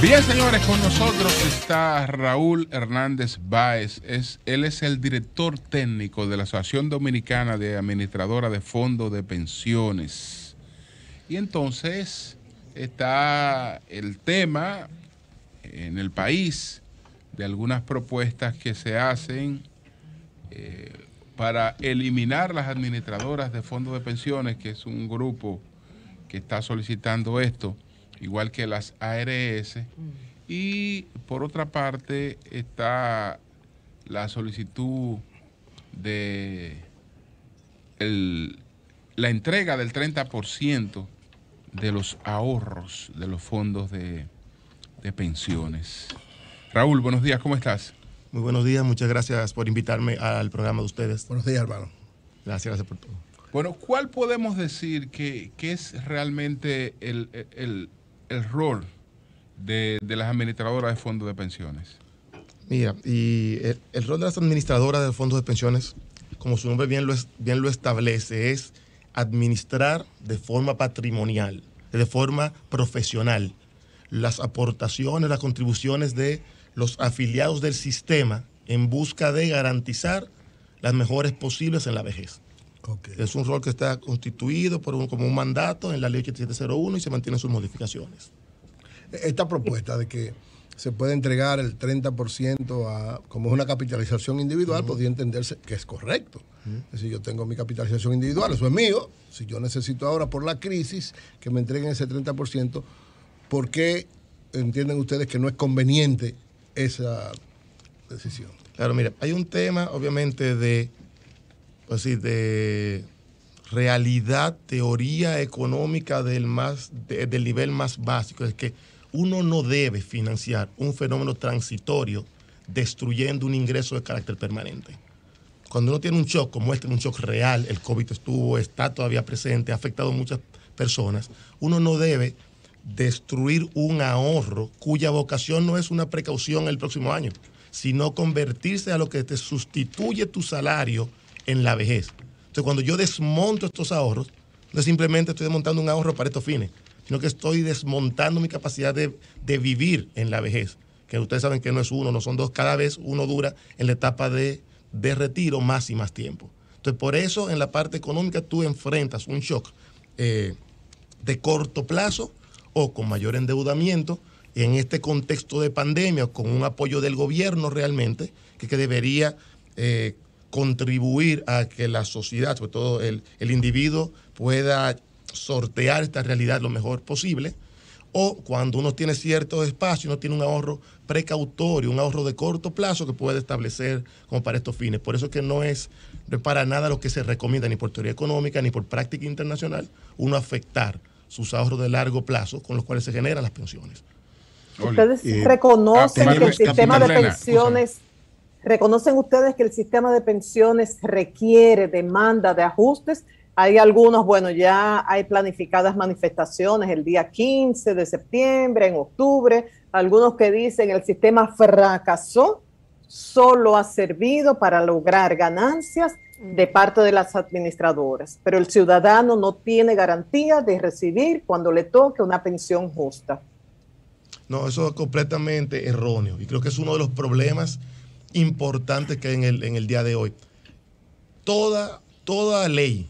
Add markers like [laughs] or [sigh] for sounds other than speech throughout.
Bien, señores, con nosotros está Raúl Hernández Báez. él es el director técnico de la Asociación Dominicana de Administradora de Fondos de Pensiones. Y entonces está el tema en el país de algunas propuestas que se hacen eh, para eliminar las administradoras de fondos de pensiones, que es un grupo que está solicitando esto igual que las ARS. Mm. Y por otra parte está la solicitud de la entrega del 30% de los ahorros de los fondos de, pensiones. Raúl, buenos días, ¿cómo estás? Muy buenos días, muchas gracias por invitarme al programa de ustedes. Buenos días, Álvaro. Gracias, gracias por todo. Bueno, ¿cuál podemos decir que, es realmente el, el rol de, las administradoras de fondos de pensiones? Mira, y el, rol de las administradoras de fondos de pensiones, como su nombre bien bien lo establece, es administrar de forma patrimonial, de forma profesional, las aportaciones, las contribuciones de los afiliados del sistema en busca de garantizar las mejores posibles en la vejez. Es un rol que está constituido por como un mandato en la ley 8701 y se mantienen sus modificaciones. Esta propuesta de que se puede entregar el 30% a, como es una capitalización individual, podría entenderse que es correcto. Es decir, yo tengo mi capitalización individual, eso es mío. Si yo necesito ahora por la crisis que me entreguen ese 30%, ¿por qué entienden ustedes que no es conveniente esa decisión? Claro, mira, hay un tema obviamente de sí, de realidad, teoría económica del, más, del nivel más básico, es que uno no debe financiar un fenómeno transitorio destruyendo un ingreso de carácter permanente. Cuando uno tiene un shock, como este, un shock real, el COVID estuvo, está todavía presente, ha afectado a muchas personas, uno no debe destruir un ahorro cuya vocación no es una precaución el próximo año, sino convertirse a lo que te sustituye tu salario en la vejez. Entonces, cuando yo desmonto estos ahorros, no simplemente estoy desmontando un ahorro para estos fines, sino que estoy desmontando mi capacidad de, vivir en la vejez, que ustedes saben que no es uno, no son dos, cada vez uno dura en la etapa de, retiro más y más tiempo. Entonces, por eso en la parte económica tú enfrentas un shock eh, de corto plazo o con mayor endeudamiento en este contexto de pandemia, con un apoyo del gobierno realmente, que, debería eh, contribuir a que la sociedad, sobre todo el, individuo, pueda sortear esta realidad lo mejor posible. O cuando uno tiene cierto espacio uno tiene un ahorro precautorio, un ahorro de corto plazo que puede establecer como para estos fines. Por eso es que no es para nada lo que se recomienda, ni por teoría económica, ni por práctica internacional, uno afectar sus ahorros de largo plazo con los cuales se generan las pensiones. Ustedes eh, reconocen que el sistema de pensiones ¿Reconocen ustedes que el sistema de pensiones requiere demanda de ajustes? Hay algunos, bueno, ya hay planificadas manifestaciones el día 15 de septiembre, en octubre, algunos que dicen el sistema fracasó, solo ha servido para lograr ganancias mm. de parte de las administradoras, pero el ciudadano no tiene garantía de recibir cuando le toque una pensión justa. No, eso es completamente erróneo y creo que es uno de los problemas Importante que en el, en el día de hoy. Toda, toda ley,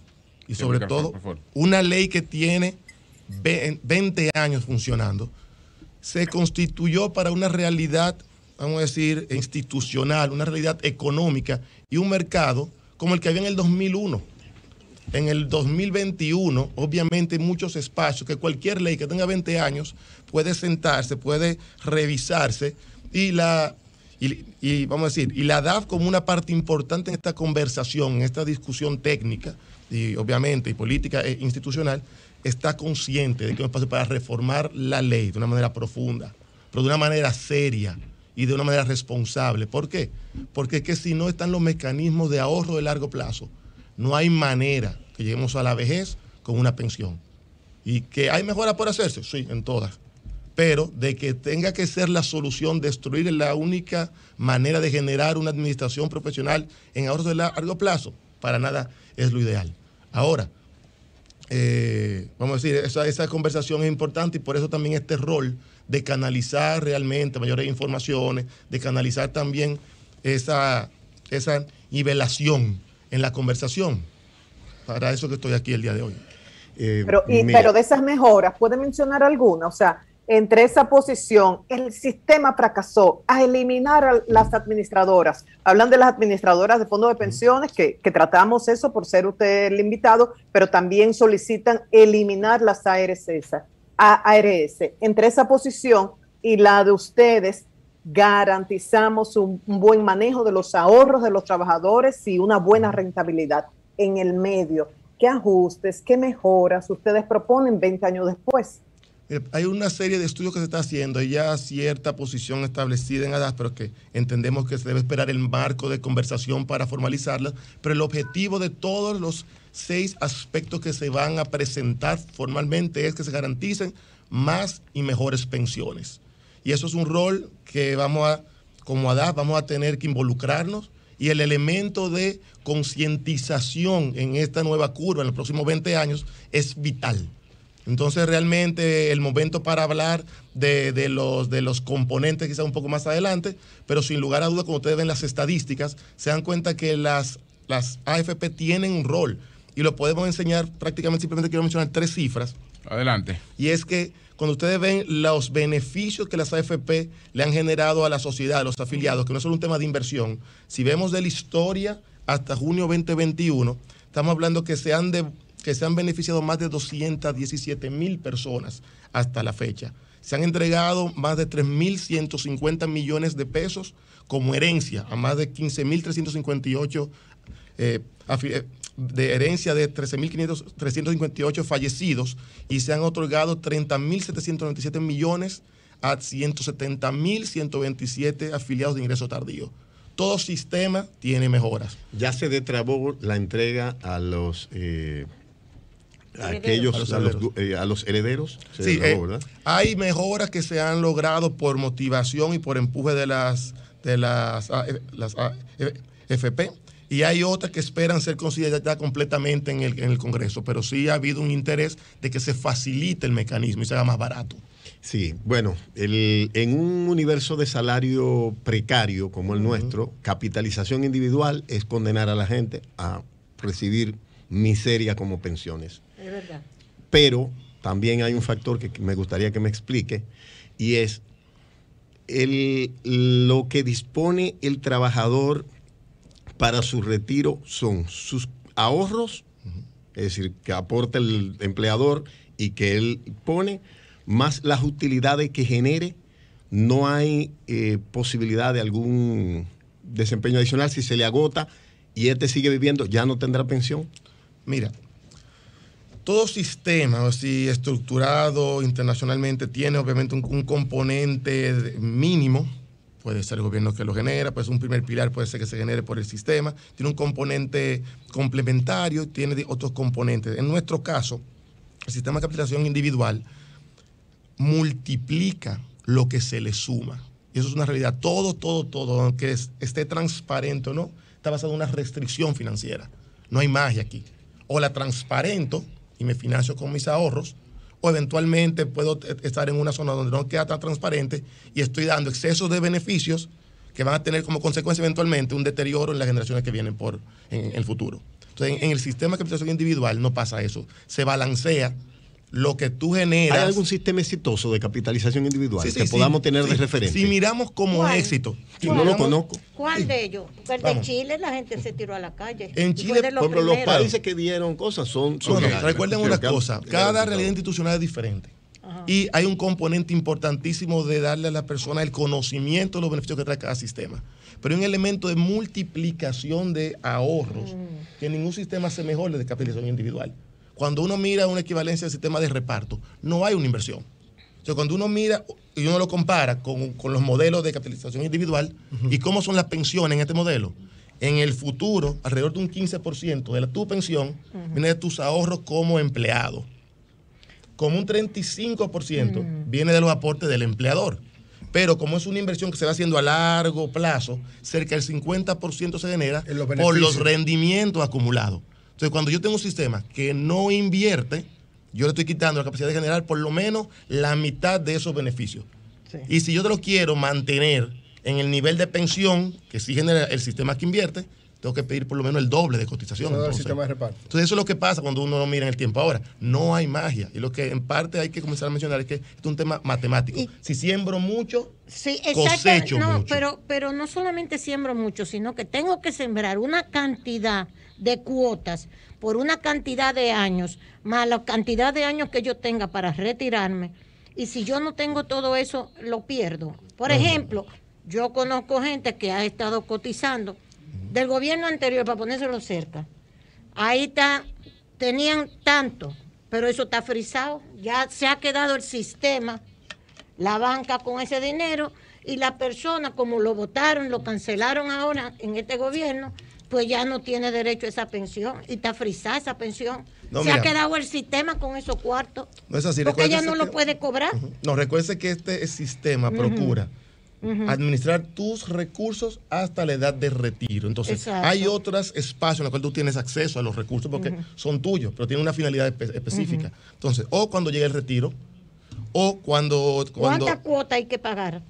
y sobre todo una ley que tiene 20 años funcionando, se constituyó para una realidad, vamos a decir, institucional, una realidad económica y un mercado como el que había en el 2001. En el 2021, obviamente, muchos espacios que cualquier ley que tenga 20 años puede sentarse, puede revisarse y la y, vamos a decir, y la DAF como una parte importante en esta conversación, en esta discusión técnica y obviamente y política e institucional, está consciente de que es un espacio para reformar la ley de una manera profunda, pero de una manera seria y de una manera responsable. ¿Por qué? Porque es que si no están los mecanismos de ahorro de largo plazo, no hay manera que lleguemos a la vejez con una pensión. ¿Y que hay mejoras por hacerse? Sí, en todas pero de que tenga que ser la solución destruir la única manera de generar una administración profesional en ahorros de largo plazo, para nada es lo ideal. Ahora, eh, vamos a decir, esa, conversación es importante y por eso también este rol de canalizar realmente mayores informaciones, de canalizar también esa, esa nivelación en la conversación. Para eso que estoy aquí el día de hoy. pero, pero de esas mejoras, ¿puede mencionar alguna? O sea, entre esa posición, el sistema fracasó a eliminar a las administradoras. Hablan de las administradoras de fondos de pensiones, que, tratamos eso por ser usted el invitado, pero también solicitan eliminar las ARS, ARS. Entre esa posición y la de ustedes, garantizamos un, un buen manejo de los ahorros de los trabajadores y una buena rentabilidad en el medio. ¿Qué ajustes, qué mejoras ustedes proponen 20 años después? Eh, hay una serie de estudios que se está haciendo, y ya cierta posición establecida en ADAS, pero que entendemos que se debe esperar el marco de conversación para formalizarla, pero el objetivo de todos los seis aspectos que se van a presentar formalmente es que se garanticen más y mejores pensiones. Y eso es un rol que vamos a, como ADAS, vamos a tener que involucrarnos y el elemento de concientización en esta nueva curva en los próximos 20 años es vital. Entonces realmente el momento para hablar de, de, los, de los componentes quizá un poco más adelante, pero sin lugar a dudas cuando ustedes ven las estadísticas, se dan cuenta que las, las AFP tienen un rol y lo podemos enseñar prácticamente, simplemente quiero mencionar tres cifras. Adelante. Y es que cuando ustedes ven los beneficios que las AFP le han generado a la sociedad, a los afiliados, que no es solo un tema de inversión, si vemos de la historia hasta junio 2021, estamos hablando que se han de se han beneficiado más de 217 mil personas hasta la fecha. Se han entregado más de 3.150 millones de pesos como herencia a más de 15.358 eh, eh, de herencia de 13.358 fallecidos y se han otorgado 30.797 millones a 170.127 afiliados de ingreso tardío. Todo sistema tiene mejoras. Ya se detrabó la entrega a los eh, a aquellos, a los, herederos. Eh, sí, eh, hay mejoras que se han logrado por motivación y por empuje de las, de las, ah, eh, las ah, y hay otras que esperan ser consideradas completamente en el, en el, Congreso, pero sí ha habido un interés de que se facilite el mecanismo y se haga más barato. Sí, bueno, el, en un universo de salario precario como el nuestro, capitalización individual es condenar a la gente a recibir miseria como pensiones. Es verdad. Pero también hay un factor que me gustaría que me explique y es lo que dispone el trabajador para su retiro son sus ahorros, es decir, que aporta el empleador y que él pone, más las utilidades que genere, no hay eh, posibilidad de algún desempeño adicional. Si se le agota y este sigue viviendo, ya no tendrá pensión. Mira, todo sistema, así estructurado internacionalmente, tiene obviamente un, componente mínimo. Puede ser el gobierno que lo genera, pues un primer pilar puede ser que se genere por el sistema. Tiene un componente complementario, tiene otros componentes. En nuestro caso, el sistema de capitalización individual multiplica lo que se le suma. Y eso es una realidad. Todo, todo, todo, aunque esté transparente o no, está basado en una restricción financiera. No hay magia aquí. O la transparento y me financio con mis ahorros, o eventualmente puedo e-, estar en una zona donde no queda tan transparente y estoy dando excesos de beneficios que van a tener como consecuencia eventualmente un deterioro en las generaciones que vienen por, en, el futuro. Entonces, en el sistema de capitalización individual no pasa eso, se balancea lo que tú generas. ¿Hay algún sistema exitoso de capitalización individual que podamos tener de referencia? Si miramos como éxito, no lo conozco. ¿Cuál de ellos? En Chile la gente se tiró a la calle. En Chile, los, países que dieron cosas son. recuerden una cosa: cada realidad institucional es diferente. Y hay un componente importantísimo de darle a la persona el conocimiento de los beneficios que trae cada sistema. Pero hay un elemento de multiplicación de ahorros mm. que ningún sistema se mejor de capitalización individual. Cuando uno mira una equivalencia del sistema de reparto, no hay una inversión. O sea, cuando uno mira y uno lo compara con, los modelos de capitalización individual y cómo son las pensiones en este modelo, en el futuro, alrededor de un 15% de tu pensión viene de tus ahorros como empleado. Como un 35% viene de los aportes del empleador. Pero como es una inversión que se va haciendo a largo plazo, cerca del 50% se genera por los rendimientos acumulados. Entonces, cuando yo tengo un sistema que no invierte, yo le estoy quitando la capacidad de generar por lo menos la mitad de esos beneficios. Y si yo te lo quiero mantener en el nivel de pensión que sí genera el sistema que invierte, tengo que pedir por lo menos el doble de cotización. entonces. eso es lo que pasa cuando uno no mira en el tiempo. Ahora, no hay magia. Y lo que en parte hay que comenzar a mencionar es que es un tema matemático. si siembro mucho, sí, cosecho mucho. Pero, pero no solamente siembro mucho, sino que tengo que sembrar una cantidad de cuotas por una cantidad de años, más la cantidad de años que yo tenga para retirarme. Y si yo no tengo todo eso, lo pierdo. Por ejemplo, yo conozco gente que ha estado cotizando del gobierno anterior para ponérselo cerca. Ahí está, tenían tanto, pero eso está frisado. Ya se ha quedado el sistema, la banca con ese dinero y la persona, como lo votaron, lo cancelaron ahora en este gobierno, pues ya no tiene derecho a esa pensión y está frisada esa pensión. se ha quedado el sistema con esos cuartos. porque ya no lo puede cobrar. No, recuerde que este sistema procura administrar tus recursos hasta la edad de retiro. Entonces, hay otros espacios en los cuales tú tienes acceso a los recursos porque son tuyos, pero tienen una finalidad específica. Entonces, o cuando llegue el retiro, o cuando, cuando... ¿Cuánta cuota hay que pagar?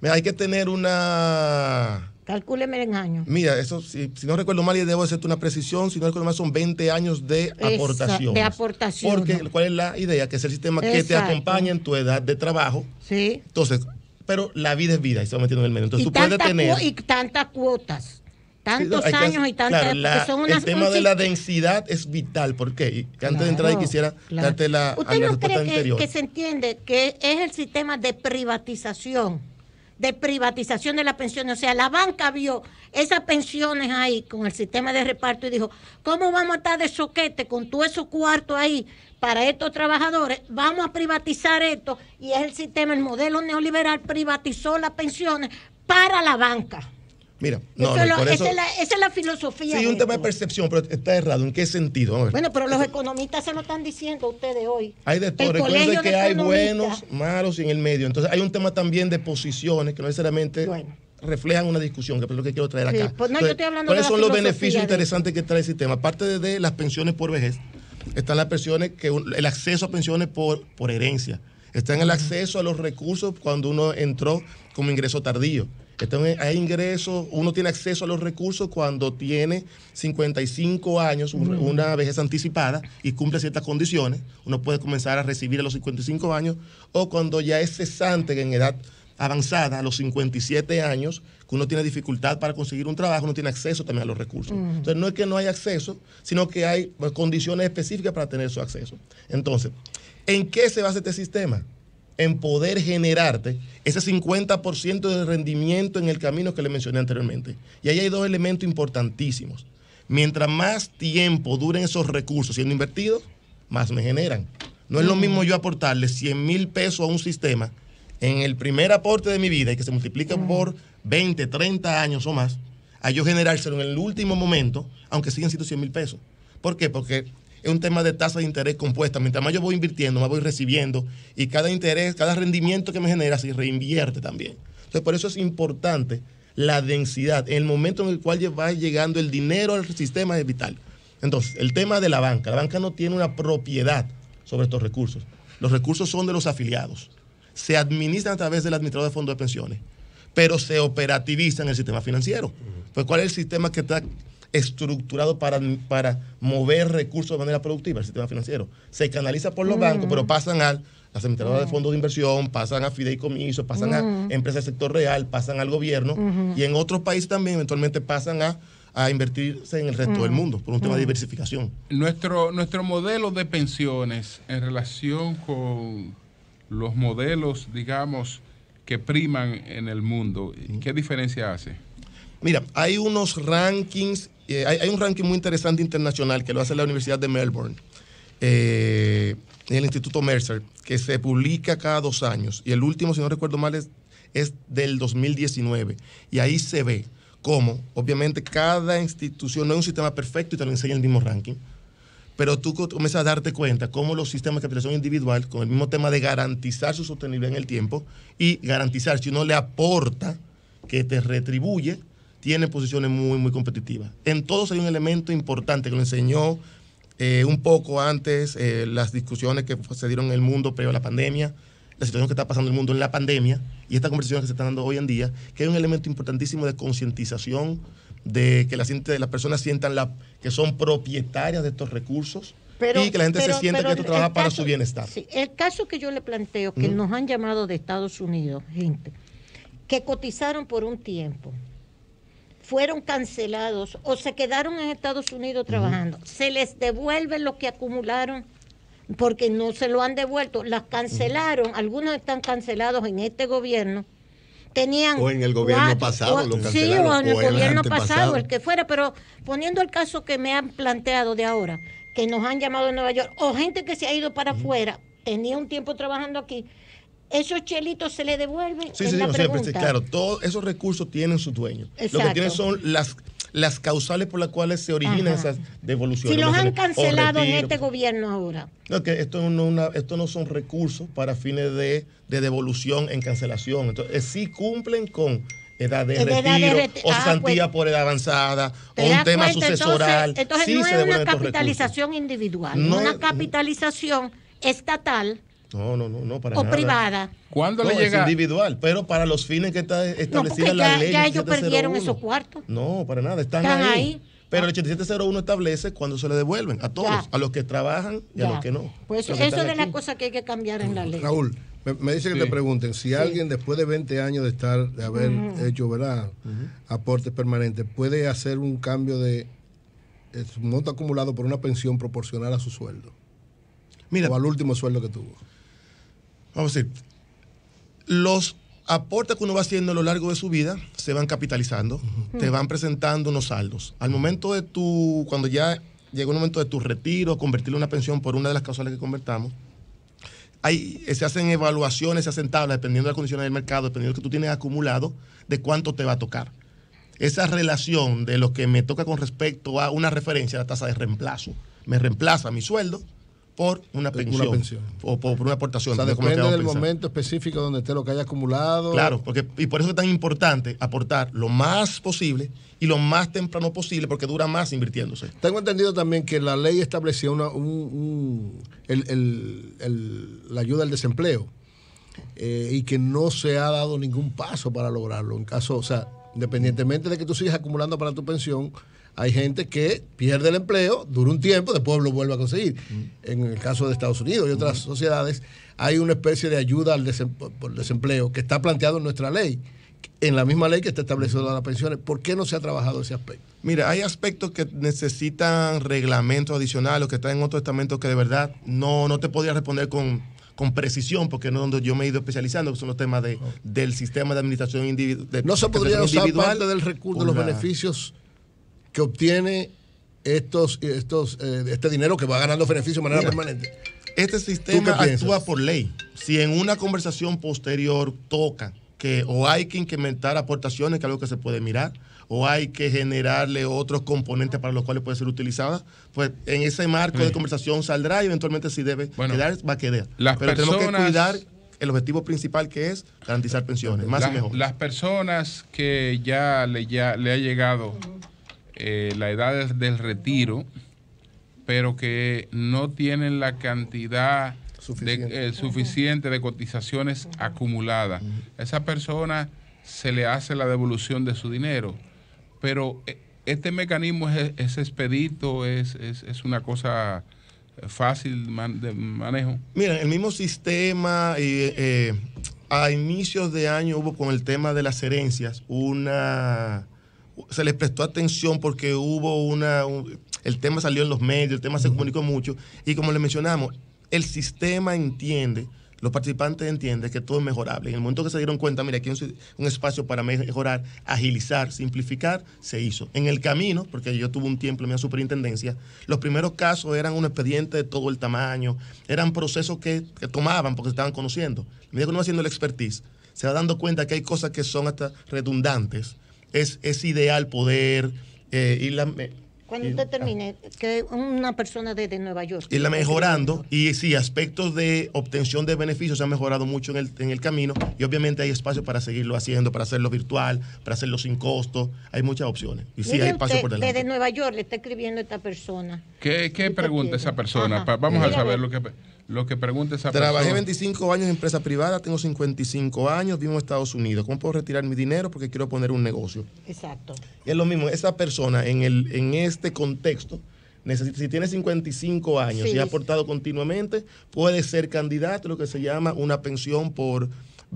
Mira, hay que tener una... Calcúleme en años. Mira, eso, si, no recuerdo mal, y debo hacerte una precisión, si no recuerdo mal, son 20 años de aportación. De aportación. Porque, ¿cuál es la idea? Que es el sistema que te acompaña en tu edad de trabajo. Sí. Entonces, pero la vida es vida y se va metiendo en el medio. Entonces y tener. Y tantas cuotas, tantos años y tantas. el tema de la densidad es vital. ¿Por qué? antes de entrar, y quisiera darte la. ¿Usted no cree que, se entiende que es el sistema de privatización? de privatización de las pensiones. O sea, la banca vio esas pensiones ahí con el sistema de reparto y dijo, ¿cómo vamos a estar de soquete con todos esos cuarto ahí para estos trabajadores, vamos a privatizar esto y es el sistema, el modelo neoliberal privatizó las pensiones para la banca. Mira, no, esa, es la, filosofía. Sí, un tema de percepción, pero está errado. ¿En qué sentido? Bueno, pero los economistas se lo están diciendo a ustedes hoy. Hay de todo. que hay buenos, malos y en el medio. Entonces, hay un tema también de posiciones que no necesariamente. reflejan una discusión, que es lo que quiero traer acá. Pues, ¿Cuáles son los beneficios interesantes que trae el sistema? Aparte de las pensiones por vejez, están las pensiones, que el acceso a pensiones por, por herencia, está en el acceso a los recursos cuando uno entró como ingreso tardío. hay ingresos, uno tiene acceso a los recursos cuando tiene 55 años, una vejez anticipada y cumple ciertas condiciones. Uno puede comenzar a recibir a los 55 años o cuando ya es cesante en edad avanzada a los 57 años, que uno tiene dificultad para conseguir un trabajo, no tiene acceso también a los recursos. Entonces, no es que no hay acceso, sino que hay pues, condiciones específicas para tener su acceso. Entonces, ¿en qué se basa este sistema? En poder generarte ese 50% de rendimiento en el camino que le mencioné anteriormente. Y ahí hay dos elementos importantísimos. Mientras más tiempo duren esos recursos siendo invertidos, más me generan. No es lo mismo yo aportarle 100 mil pesos a un sistema en el primer aporte de mi vida y que se multiplica por 20, 30 años o más, a yo generárselo en el último momento, aunque sigan siendo 100 mil pesos. ¿Por qué? Porque es un tema de tasa de interés compuesta. Mientras más yo voy invirtiendo, más voy recibiendo y cada interés, cada rendimiento que me genera se reinvierte también. Entonces, por eso es importante la densidad. el momento en el cual va llegando el dinero al sistema es vital. Entonces, el tema de la banca. La banca no tiene una propiedad sobre estos recursos. Los recursos son de los afiliados se administran a través del administrador de fondos de pensiones, pero se operativizan en el sistema financiero. Pues, ¿cuál es el sistema que está estructurado para, para mover recursos de manera productiva, el sistema financiero? Se canaliza por los mm. bancos, pero pasan a las administradoras de mm. fondos de inversión, pasan a fideicomisos, pasan a mm. empresas del sector real, pasan al gobierno y en otros países también eventualmente pasan a, invertirse en el resto del mundo por un tema de diversificación. Nuestro, nuestro modelo de pensiones en relación con, los modelos, digamos, que priman en el mundo. ¿Qué mm. diferencia hace? Mira, hay unos rankings, eh, hay, un ranking muy interesante internacional que lo hace la Universidad de Melbourne, eh, el Instituto Mercer, que se publica cada dos años. Y el último, si no recuerdo mal, es, del 2019. Y ahí se ve cómo, obviamente, cada institución no es un sistema perfecto y te lo enseña el mismo ranking pero tú comienzas a darte cuenta cómo los sistemas de capitalización individual, con el mismo tema de garantizar su sostenibilidad en el tiempo y garantizar si uno le aporta, que te retribuye, tiene posiciones muy, muy competitivas. En todos hay un elemento importante que lo enseñó eh, un poco antes eh, las discusiones que se dieron en el mundo previo a la pandemia, la situación que está pasando en el mundo en la pandemia y esta conversación que se están dando hoy en día, que hay un elemento importantísimo de concientización de que las, las personas sientan la, que son propietarias de estos recursos y que la gente se sienta que esto trabaja para su bienestar. el caso que yo le planteo, que nos han llamado de Estados Unidos, gente, que cotizaron por un tiempo, fueron cancelados o se quedaron en Estados Unidos trabajando, se les devuelve lo que acumularon porque no se lo han devuelto, las cancelaron, algunos están cancelados en este gobierno tenían... O en el gobierno pasado, lo Sí, o en el gobierno pasado, el que fuera, pero poniendo el caso que me han planteado de ahora, que nos han llamado de Nueva York, o gente que se ha ido para afuera, tenía un tiempo trabajando aquí, esos chelitos se le devuelven. Sí, pues, claro, todos esos recursos tienen su dueño Lo que tienen son las las causales por las cuales se originan esas devoluciones. Si los han cancelado en este gobierno ahora. No, que esto no, esto no son recursos para fines de, devolución en cancelación. Entonces, eh, sí cumplen con edad de retiro, o ah, santía pues. por edad avanzada, o un tema sucesoral. Entonces, no es una capitalización individual, no una capitalización estatal no, no, no, no para o privada. ¿Cuándo llega? Es individual, pero para los fines que está establecida la ley. Ya ellos perdieron esos cuartos. No, para nada, están, ahí. Pero el 8701 ah. establece cuando se le devuelven a todos, a los que trabajan y a los que no. Pues eso, es la cosa que hay que cambiar en la ley. Raúl, me, dice que te pregunten si alguien después de 20 años de estar de haber hecho, ¿verdad? Aportes permanentes, puede hacer un cambio de monto acumulado por una pensión proporcional a su sueldo. Mira, o al último sueldo que tuvo vamos a decir, los aportes que uno va haciendo a lo largo de su vida se van capitalizando, te van presentando unos saldos. Al momento de tu, cuando ya llega un momento de tu retiro, convertirlo en una pensión por una de las causales que convertamos, eh, se hacen evaluaciones, se hacen tablas, dependiendo de las condiciones del mercado, dependiendo de lo que tú tienes acumulado, de cuánto te va a tocar. Esa relación de lo que me toca con respecto a una referencia, la tasa de reemplazo. Me reemplaza mi sueldo por una pensión, O, por, una aportación. O sea, depende del momento específico donde esté lo que haya acumulado. Claro, porque, y por eso es tan importante aportar lo más posible y lo más temprano posible, porque dura más invirtiéndose. Tengo entendido también que la ley estableció una, un, la ayuda al desempleo eh, y que no se ha dado ningún paso para lograrlo. En caso, o sea, independientemente de que tú sigas acumulando para tu pensión, hay gente que pierde el empleo, dura un tiempo, después lo vuelve a conseguir. En el caso de Estados Unidos y otras sociedades, hay una especie de ayuda al desempleo que está planteado en nuestra ley, en la misma ley que está establecida las pensiones. ¿Por qué no se ha trabajado ese aspecto? Mira, hay aspectos que necesitan reglamentos adicionales o que están en otro estamento que de verdad no, no te podría responder con, con precisión, porque no donde yo me he ido especializando, que son los temas de, del sistema de administración individual. ¿No del recurso, de los beneficios que obtiene estos, estos, eh, este dinero que va ganando beneficio de manera permanente. Este sistema actúa por ley. Si en una conversación posterior toca que o hay que incrementar aportaciones, que es algo que se puede mirar, o hay que generarle otros componentes para los cuales puede ser utilizada, pues en ese marco de conversación saldrá y eventualmente si debe quedar, va a quedar. Pero tenemos que cuidar el objetivo principal que es garantizar pensiones, más y mejor. Las personas que ya le, ya le ha llegado eh, la edad del retiro, pero que no tienen la cantidad eh, suficiente de, cotizaciones acumuladas. A esa persona se le hace la devolución de su dinero, pero eh, este mecanismo es, expedito, es, es, una cosa fácil de manejo. Mira, el mismo sistema, a inicios de año hubo con el tema de las herencias una se les prestó atención porque hubo una... el tema salió en los medios, el tema se comunicó mucho y como le mencionamos, el sistema entiende los participantes entienden que todo es mejorable. En el momento que se dieron cuenta, mira, aquí un, espacio para mejorar, agilizar, simplificar, se hizo. En el camino, porque yo tuve un tiempo en mi superintendencia, los primeros casos eran un expediente de todo el tamaño, eran procesos que, tomaban porque se estaban conociendo. Mira que no haciendo el expertise, se va dando cuenta que hay cosas que son hasta redundantes es, ideal poder eh, irla, eh, cuando usted termine, que una persona desde Nueva York. irla mejorando, y sí, aspectos de obtención de beneficios se han mejorado mucho en el, en el camino, y obviamente hay espacio para seguirlo haciendo, para hacerlo virtual, para hacerlo sin costo, hay muchas opciones. Y sí, hay espacio por delante. Nueva York le está escribiendo esta persona. ¿Qué, pregunta esa persona? Vamos a saber lo que lo que pregunta esa Trabajé 25 años en empresa privada, tengo 55 años, vivo en Estados Unidos. ¿Cómo puedo retirar mi dinero? Porque quiero poner un negocio. Exacto. Y es lo mismo, esa persona en, el, en este contexto, si tiene 55 años y ha aportado continuamente, puede ser candidato a lo que se llama una pensión por...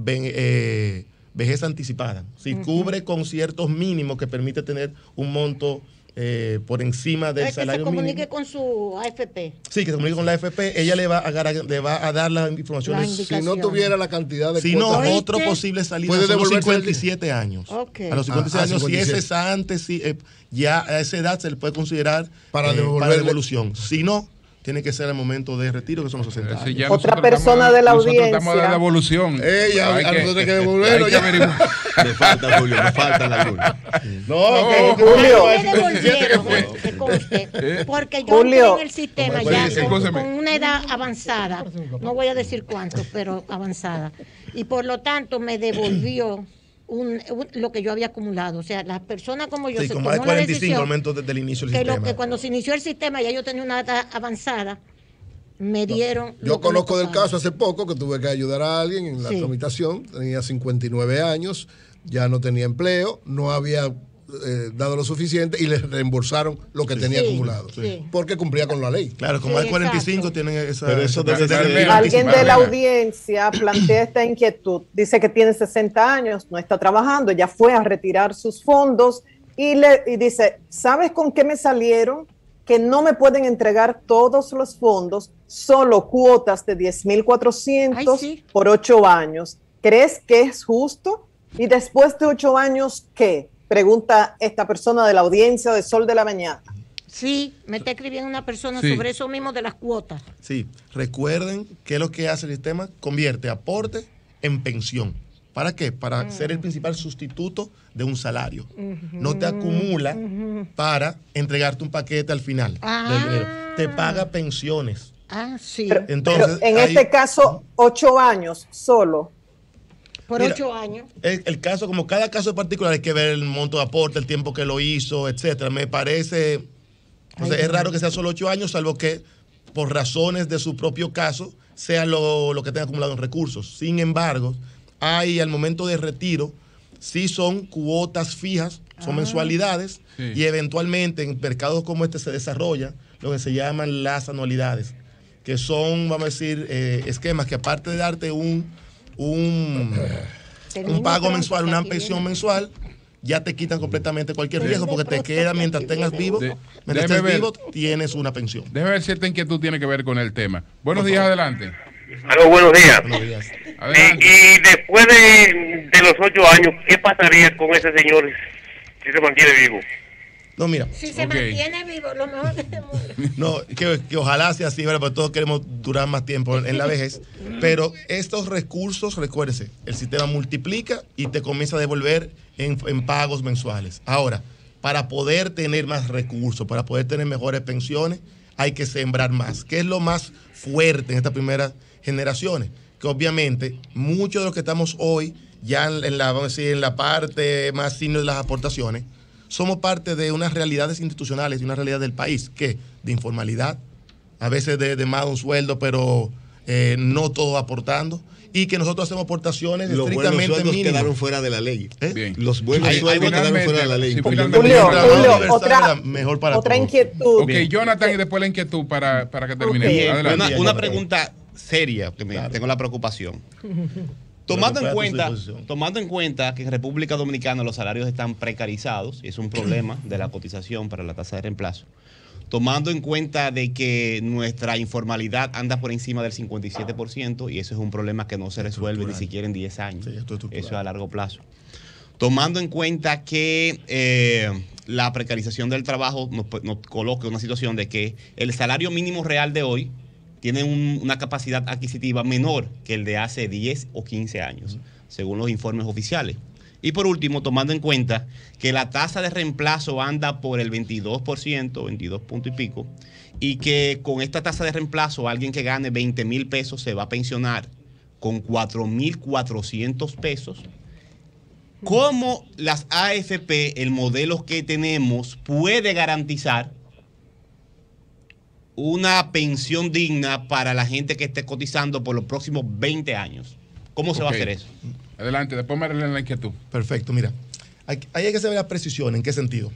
Eh, vejez anticipada. Si cubre con ciertos mínimos que permite tener un monto eh, por encima del eh, salario mínimo. Que se comunique con su AFP. Sí, que se comunique con la AFP. Ella le va a, va a dar las informaciones. si no tuviera la cantidad de Si no, otro posible salida puede a los 57 años. A los 57 años, si es antes, eh, ya a esa edad se le puede considerar para, eh, para devolución. Si no, tiene que ser el momento de retiro, que son los 60 Otra persona de la audiencia. Estamos de la devolución. Ella, hay que, nosotros hay que [laughs] devolverlo. Ya. me falta, Julio, me falta la Julio. [laughs] No, Julio. Eh, porque yo en el sistema ya con, una edad avanzada, no voy a decir cuánto, pero avanzada. Y por lo tanto me devolvió lo que yo había acumulado. O sea, las personas como yo... se de 45 desde el inicio del que cuando se inició el sistema ya yo tenía una edad avanzada, me dieron... yo conozco del caso hace poco que tuve que ayudar a alguien en la tramitación, tenía 59 años, ya no tenía empleo, no había eh, dado lo suficiente y le reembolsaron lo que tenía acumulado. Porque cumplía con la ley. Claro, como hay 45 tienen eso alguien de la audiencia [clears throat] plantea esta inquietud. Dice que tiene 60 años, no está trabajando, ya fue a retirar sus fondos y, le, dice: ¿Sabes con qué me salieron? que no me pueden entregar todos los fondos, solo cuotas de 10.400 por ocho años. ¿Crees que es justo? Y después de ocho años, ¿qué? pregunta esta persona de la audiencia de Sol de la Mañana. Sí, me está escribiendo una persona sobre eso mismo de las cuotas. Sí, recuerden que lo que hace el sistema convierte aporte en pensión. ¿Para qué? Para mm. ser el principal sustituto de un salario. No te acumula para entregarte un paquete al final ah. Te paga pensiones. Ah, sí. Entonces, en este caso, ocho años solo por ocho años. El, caso, como cada caso particular, hay que ver el monto de aporte, el tiempo que lo hizo, etcétera. Me parece. es raro que sea solo ocho años, salvo que por razones de su propio caso sea lo, que tenga acumulado en recursos. Sin embargo, hay al momento de retiro, Si son cuotas fijas, son ah. mensualidades, y eventualmente en mercados como este se desarrolla lo que se llaman las anualidades, que son, vamos a decir, eh, esquemas que aparte de darte un un, pago mensual, una pensión mensual, ya te quitan completamente cualquier riesgo porque te queda mientras tengas vivo, mientras estés vivo, tienes una pensión. Debe ver cierta tú tiene que ver con el tema. Buenos días, adelante. hago eh, buenos días. Y, después de, de los ocho años, ¿qué pasaría con ese señor si se mantiene vivo? No, mira. Si se mantiene vivo, lo mejor se mundo. [laughs] No, que, ojalá sea así, porque Pero todos queremos durar más tiempo en la vejez. Pero estos recursos, recuérdese, el sistema multiplica y te comienza a devolver en, en pagos mensuales. Ahora, para poder tener más recursos, para poder tener mejores pensiones, hay que sembrar más. ¿Qué es lo más fuerte en estas primeras generaciones? Que obviamente muchos de los que estamos hoy, ya en la, en la parte más sino de las aportaciones, somos parte de unas realidades institucionales, Y una realidad del país, que de informalidad, a veces de, de más de un sueldo, pero eh, no todo aportando y que nosotros hacemos aportaciones los estrictamente mínimas. quedaron fuera de la ley. ¿Eh? Los buenos sueldos quedaron fuera de la ley. Julio, otra, otra inquietud. Ok, Jonathan, y después la inquietud para, para que termine. Una, pregunta seria, que me, tengo la preocupación. [laughs] Tomando en, cuenta, tomando en cuenta que en República Dominicana los salarios están precarizados, y es un problema [clears throat] de la cotización para la tasa de reemplazo, tomando en cuenta de que nuestra informalidad anda por encima del 57%, y eso es un problema que no se resuelve ni siquiera en 10 años, eso es a largo plazo. Tomando en cuenta que eh, la precarización del trabajo nos, nos coloca en una situación de que el salario mínimo real de hoy, tiene una capacidad adquisitiva menor que el de hace 10 o 15 años, según los informes oficiales. Y por último, tomando en cuenta que la tasa de reemplazo anda por el 22%, 22 punto y pico, y que con esta tasa de reemplazo alguien que gane 20 mil pesos se va a pensionar con 4.400 pesos. ¿Cómo las AFP, el modelo que tenemos, puede garantizar una pensión digna para la gente que esté cotizando por los próximos 20 años. ¿Cómo se va a hacer eso? Adelante, después me en la inquietud. Perfecto, mira. Ahí hay que saber la precisión, ¿en qué sentido?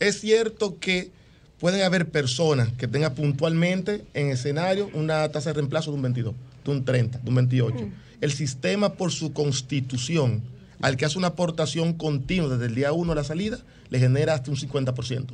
Es cierto que puede haber personas que tengan puntualmente en escenario una tasa de reemplazo de un 22, de un 30, de un 28. Mm. El sistema por su constitución, al que hace una aportación continua desde el día 1 a la salida, le genera hasta un 50%.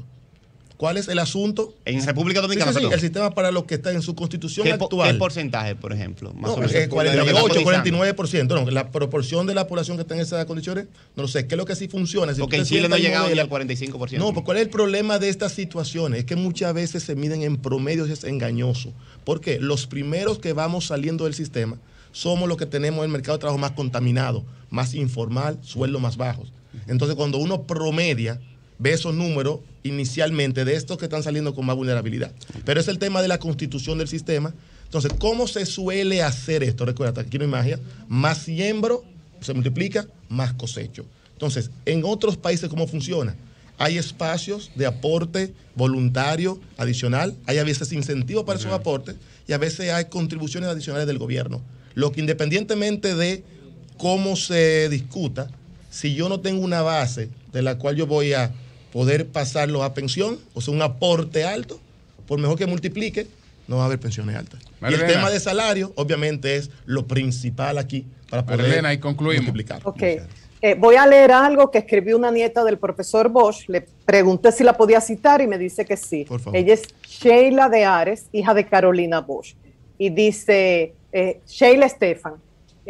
¿Cuál es el asunto? En República Dominicana. el sistema para los que está en su constitución actual. ¿Qué porcentaje, por ejemplo? Más no, 48, 49%. Eh, no, la proporción de la población que está en esas condiciones, no lo sé. ¿Qué es lo que sí funciona? Porque en Chile no ha llegado ni al 45%. No, pues ¿cuál es el problema de estas situaciones? Es que muchas veces se miden en promedios y es engañoso. Porque los primeros que vamos saliendo del sistema somos los que tenemos el mercado de trabajo más contaminado, más informal, sueldos más bajos. Entonces, cuando uno promedia ve esos números inicialmente de estos que están saliendo con más vulnerabilidad. Pero es el tema de la constitución del sistema. Entonces, ¿cómo se suele hacer esto? Recuerda, aquí no hay magia. Más siembro se multiplica, más cosecho. Entonces, en otros países, ¿cómo funciona? Hay espacios de aporte voluntario adicional, hay a veces incentivos para esos aportes y a veces hay contribuciones adicionales del gobierno. Lo que independientemente de cómo se discuta, si yo no tengo una base de la cual yo voy a poder pasarlo a pensión, o sea, un aporte alto, por mejor que multiplique, no va a haber pensiones altas. el tema de salario, obviamente, es lo principal aquí para poder y concluimos. multiplicar. Eh, voy a leer algo que escribió una nieta del profesor Bosch. Le pregunté si la podía citar y me dice que sí. Ella es Sheila de Ares, hija de Carolina Bosch. Y dice, eh, Sheila Estefan,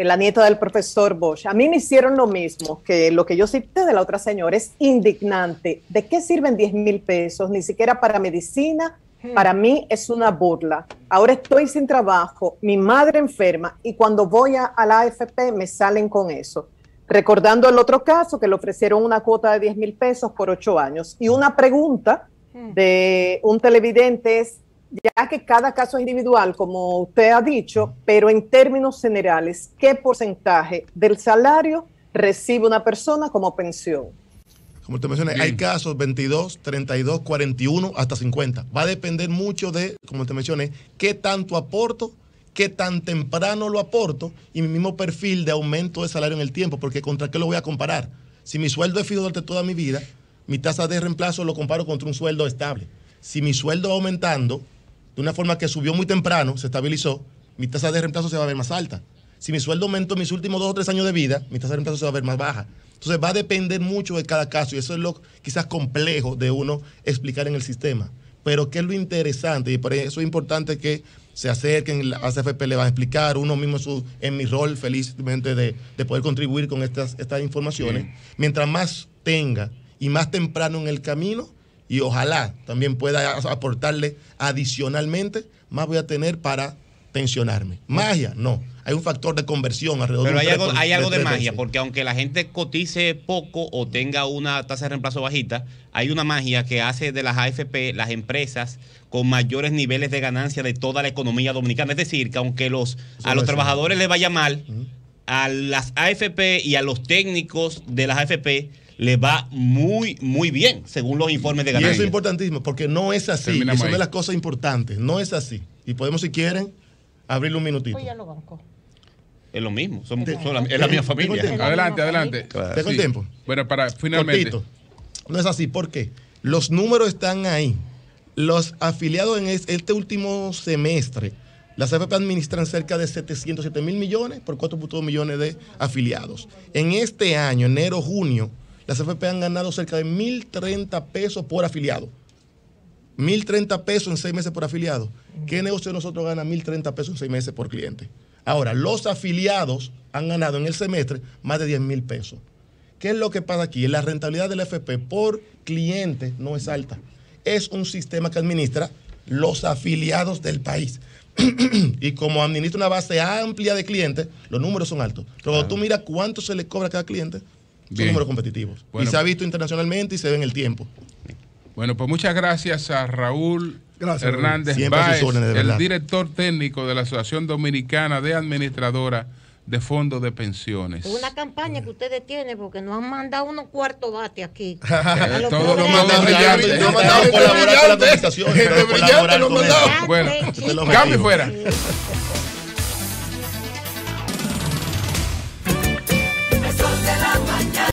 la nieta del profesor Bosch. A mí me hicieron lo mismo que lo que yo cité de la otra señora. Es indignante. ¿De qué sirven 10 mil pesos? Ni siquiera para medicina. Hmm. Para mí es una burla. Ahora estoy sin trabajo, mi madre enferma y cuando voy a, la AFP me salen con eso. Recordando el otro caso que le ofrecieron una cuota de 10 mil pesos por ocho años. Y una pregunta hmm. de un televidente es, ya que cada caso es individual, como usted ha dicho, pero en términos generales, ¿qué porcentaje del salario recibe una persona como pensión? Como te mencioné, hay casos 22, 32, 41, hasta 50. Va a depender mucho de, como te mencioné, qué tanto aporto, qué tan temprano lo aporto y mi mismo perfil de aumento de salario en el tiempo, porque contra qué lo voy a comparar. Si mi sueldo es fijo durante toda mi vida, mi tasa de reemplazo lo comparo contra un sueldo estable. Si mi sueldo va aumentando, de una forma que subió muy temprano, se estabilizó, mi tasa de reemplazo se va a ver más alta. Si mi sueldo aumentó mis últimos dos o tres años de vida, mi tasa de reemplazo se va a ver más baja. Entonces va a depender mucho de cada caso y eso es lo quizás complejo de uno explicar en el sistema. Pero qué es lo interesante y por eso es importante que se acerquen, la CFP le va a explicar, uno mismo en mi rol felizmente de, poder contribuir con estas, estas informaciones. Mientras más tenga y más temprano en el camino, y ojalá también pueda aportarle adicionalmente, más voy a tener para tensionarme. Magia, no. Hay un factor de conversión alrededor Pero hay algo, hay algo de, magia, porque aunque la gente cotice poco o tenga una tasa de reemplazo bajita, hay una magia que hace de las AFP las empresas con mayores niveles de ganancia de toda la economía dominicana. Es decir, que aunque los, a los trabajadores les vaya mal, a las AFP y a los técnicos de las AFP le va muy, muy bien, según los informes de ganancias. Y eso es importantísimo, porque no es así. es una de las cosas importantes. No es así. Y podemos, si quieren, abrirle un minutito. lo Es lo mismo. es la misma familia. Adelante, adelante. Tengo tiempo. Bueno, para finalmente. No es así. ¿Por qué? Los números están ahí. Los afiliados en este último semestre, las AFP administran cerca de 707 mil millones por 4.2 millones de afiliados. En este año, enero, junio, las AFP han ganado cerca de 1.030 pesos por afiliado. 1.030 pesos en seis meses por afiliado. ¿Qué negocio de nosotros gana 1.030 pesos en seis meses por cliente? Ahora, los afiliados han ganado en el semestre más de 10.000 pesos. ¿Qué es lo que pasa aquí? La rentabilidad del FP por cliente no es alta. Es un sistema que administra los afiliados del país. [clears throat] y como administra una base amplia de clientes, los números son altos. Pero cuando tú miras cuánto se le cobra a cada cliente, son números competitivos. y se ha pues- visto internacionalmente y se ve en el tiempo. Bueno, pues muchas gracias a Raúl Hernández el director técnico de la Asociación Dominicana de Administradora de Fondos de Pensiones. Una campaña que ustedes tienen porque nos han mandado unos cuartos bate aquí. [laughs] Todos los eh, brillantes. Nos colaborar la nos Bueno, cambio fuera. [laughs]